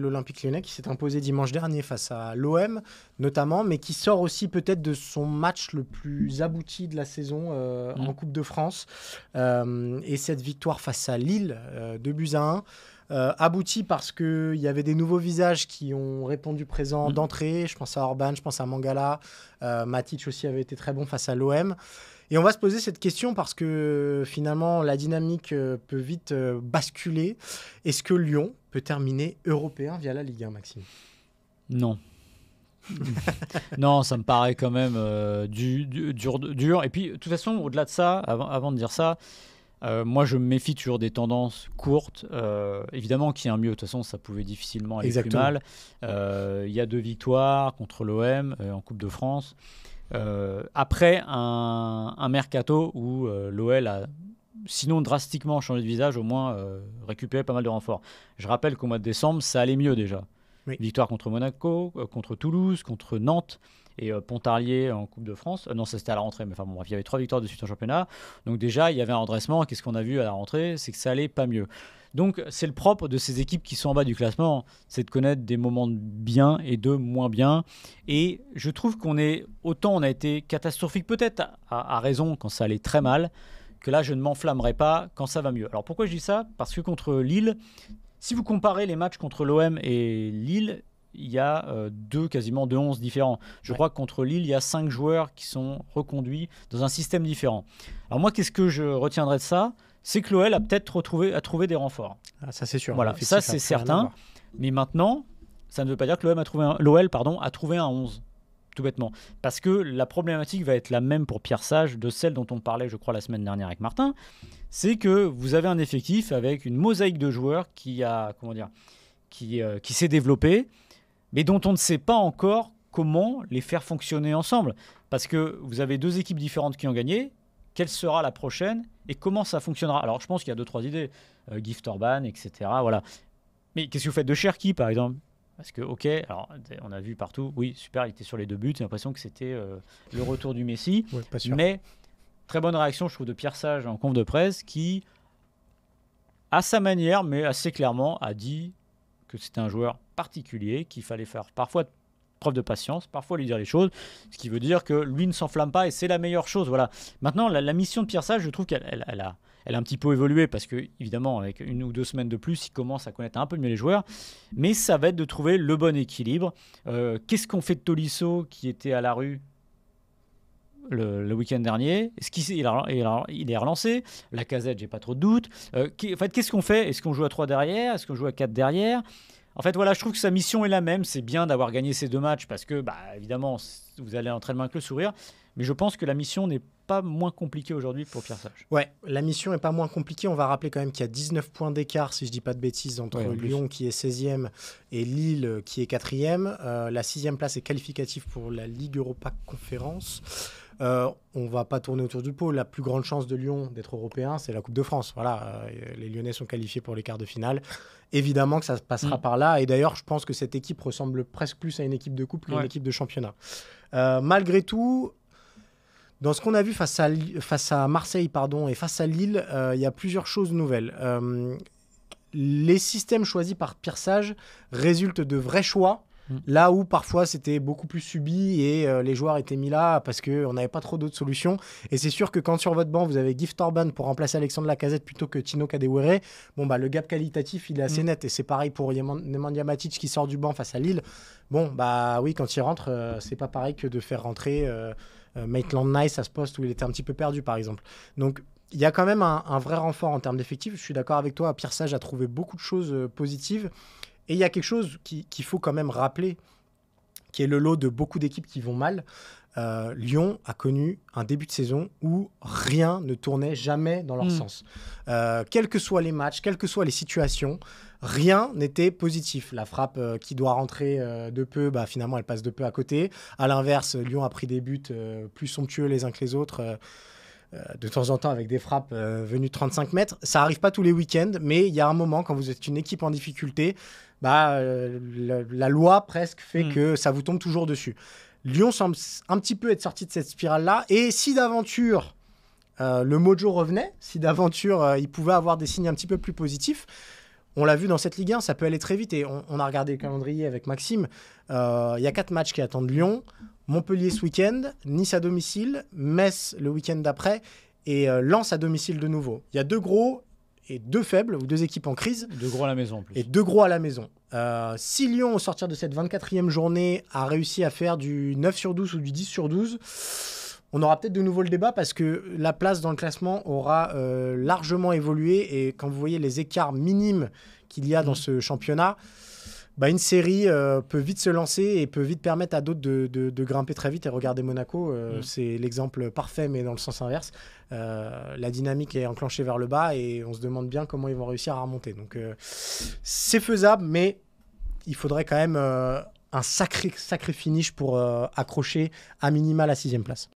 l'Olympique lyonnais qui s'est imposé dimanche dernier face à l'OM notamment, mais qui sort aussi peut-être de son match le plus abouti de la saison euh, mmh. en Coupe de France. Euh, et cette victoire face à Lille, euh, de 2 buts à 1. abouti parce qu'il y avait des nouveaux visages qui ont répondu présent mmh. d'entrée. Je pense à Orban, je pense à Mangala. Matic aussi avait été très bon face à l'OM. Et on va se poser cette question parce que finalement, la dynamique euh, peut vite euh, basculer. Est-ce que Lyon peut terminer européen via la Ligue 1, Maxime Non. non, ça me paraît quand même euh, dur, dur. Et puis, de toute façon, au-delà de ça, avant, de dire ça, moi, je me méfie toujours des tendances courtes. évidemment qu'il y a un mieux. De toute façon, ça pouvait difficilement aller plus mal. Il y a deux victoires contre l'OM en Coupe de France. Euh, après un, mercato où euh, l'OL a sinon drastiquement changé de visage, au moins euh, récupéré pas mal de renforts. Je rappelle qu'au mois de décembre, ça allait mieux déjà. Victoire contre Monaco, contre Toulouse, contre Nantes et euh, Pontarlier en Coupe de France. Euh, non, c'était à la rentrée, mais enfin bon, il y avait trois victoires de suite en championnat. Donc déjà, il y avait un redressement. Qu'est-ce qu'on a vu à la rentrée C'est que ça allait pas mieux. Donc c'est le propre de ces équipes qui sont en bas du classement, c'est de connaître des moments de bien et de moins bien. Et je trouve qu'on est, autant on a été catastrophique peut-être à, à, raison quand ça allait très mal, que là je ne m'enflammerai pas quand ça va mieux. Alors pourquoi je dis ça Parce que contre Lille, si vous comparez les matchs contre l'OM et Lille, il y a euh, deux, quasiment deux 11 différents. Je crois que contre Lille, il y a cinq joueurs qui sont reconduits dans un système différent. Alors moi, qu'est-ce que je retiendrai de ça C'est que l'OL a peut-être retrouvé à trouver des renforts. Ah, ça c'est sûr. Voilà, ça c'est certain. Mais maintenant, ça ne veut pas dire que l'OL a trouvé un, pardon, a trouvé un 11 tout bêtement. Parce que la problématique va être la même pour Pierre Sage de celle dont on parlait, je crois, la semaine dernière avec Martin. C'est que vous avez un effectif avec une mosaïque de joueurs qui a, comment dire, qui, euh, qui s'est développée mais dont on ne sait pas encore comment les faire fonctionner ensemble. Parce que vous avez deux équipes différentes qui ont gagné, quelle sera la prochaine et comment ça fonctionnera. Alors je pense qu'il y a deux, trois idées. Euh, Gift Orban, etc. Voilà. Mais qu'est-ce que vous faites de Cherki, par exemple parce que, ok, alors, on a vu partout, oui, super, il était sur les deux buts, j'ai l'impression que c'était euh, le retour du Messi. Mais très bonne réaction, je trouve, de Pierre Sage en conf de presse, qui, à sa manière, mais assez clairement, a dit que c'était un joueur particulier qu'il fallait faire parfois preuve de patience, parfois lui dire les choses, ce qui veut dire que lui ne s'enflamme pas et c'est la meilleure chose. Voilà. Maintenant, la, mission de Pierre Sage, je trouve qu'elle elle, a, un petit peu évolué parce que, évidemment, avec une ou deux semaines de plus, il commence à connaître un peu mieux les joueurs. Mais ça va être de trouver le bon équilibre. Euh, qu'est-ce qu'on fait de Tolisso qui était à la rue le, week-end dernier Est-ce qu'il il, est relancé La casette, j'ai pas trop de doutes. Euh, en fait, qu'est-ce qu'on fait Est-ce qu'on joue à 3 derrière Est-ce qu'on joue à 4 derrière en fait, voilà, je trouve que sa mission est la même. C'est bien d'avoir gagné ces deux matchs parce que, bah, évidemment, vous allez main avec le sourire. Mais je pense que la mission n'est pas moins compliquée aujourd'hui pour Pierre Sage. Ouais, la mission n'est pas moins compliquée. On va rappeler quand même qu'il y a 19 points d'écart, si je ne dis pas de bêtises, entre Lyon qui est 16e et Lille euh, qui est 4e. Euh, la 6e place est qualificative pour la Ligue Europa Conférence on euh, on va pas tourner autour du pot. La plus grande chance de Lyon d'être européen, c'est la Coupe de France. Voilà, euh, les Lyonnais sont qualifiés pour les quarts de finale. Évidemment que ça passera mm. par là. Et d'ailleurs, je pense que cette équipe ressemble presque plus à une équipe de coupe qu'à une équipe de championnat. Euh, malgré tout, dans ce qu'on a vu face à, face à Marseille pardon, et face à Lille, il y a plusieurs choses nouvelles. les systèmes choisis par sage résultent de vrais choix Mm. Là où parfois c'était beaucoup plus subi et euh, les joueurs étaient mis là parce qu'on n'avait pas trop d'autres solutions. Et c'est sûr que quand sur votre banc vous avez Gift Orban pour remplacer Alexandre Lacazette plutôt que Tino Kadewere, bon bah le gap qualitatif il est assez mm. net. Et c'est pareil pour Nemanja qui sort du banc face à Lille. Bon bah oui, quand il rentre, euh, c'est pas pareil que de faire rentrer euh, Maitland Nice à ce poste où il était un petit peu perdu par exemple. Donc il y a quand même un, vrai renfort en termes d'effectifs. Je suis d'accord avec toi, Pierre Sage a trouvé beaucoup de choses positives. Et il y a quelque chose qu'il faut quand même rappeler, qui est le lot de beaucoup d'équipes qui vont mal. Euh, Lyon a connu un début de saison où rien ne tournait jamais dans leur hmm. sens. Euh, quels que soient les matchs, quelles que soient les situations, rien n'était positif. La frappe euh, qui doit rentrer de peu, bah, finalement, elle passe de peu à côté. À l'inverse, Lyon a pris des buts plus somptueux les uns que les autres. Euh, de temps en temps avec des frappes euh, venues de 35 mètres. Ça arrive pas tous les week-ends, mais il y a un moment quand vous êtes une équipe en difficulté, bah, euh, la, loi presque fait hmm. que ça vous tombe toujours dessus. Lyon semble un petit peu être sorti de cette spirale-là. Et si d'aventure le mojo revenait, si d'aventure il pouvait avoir des signes un petit peu plus positifs, on l'a vu dans cette Ligue 1, ça peut aller très vite. Et on, a regardé le calendrier avec Maxime. Il y a quatre matchs qui attendent Lyon. Montpellier ce week-end, Nice à domicile, Metz le week-end d'après et euh, Lens à domicile de nouveau. Il y a deux gros et deux faibles ou deux équipes en crise. Deux gros à la maison en plus. Et deux gros à la maison. Euh, si Lyon, au sortir de cette 24e journée, a réussi à faire du 9 sur 12 ou du 10 sur 12, on aura peut-être de nouveau le débat parce que la place dans le classement aura euh, largement évolué. Et quand vous voyez les écarts minimes qu'il y a dans mmh. ce championnat, bah, une série euh, peut vite se lancer et peut vite permettre à d'autres de, de, grimper très vite. Et regarder Monaco, euh, mm. c'est l'exemple parfait, mais dans le sens inverse. Euh, la dynamique est enclenchée vers le bas et on se demande bien comment ils vont réussir à remonter. Donc c'est faisable, mais il faudrait quand même un sacré, sacré finish pour accrocher à minima la sixième place.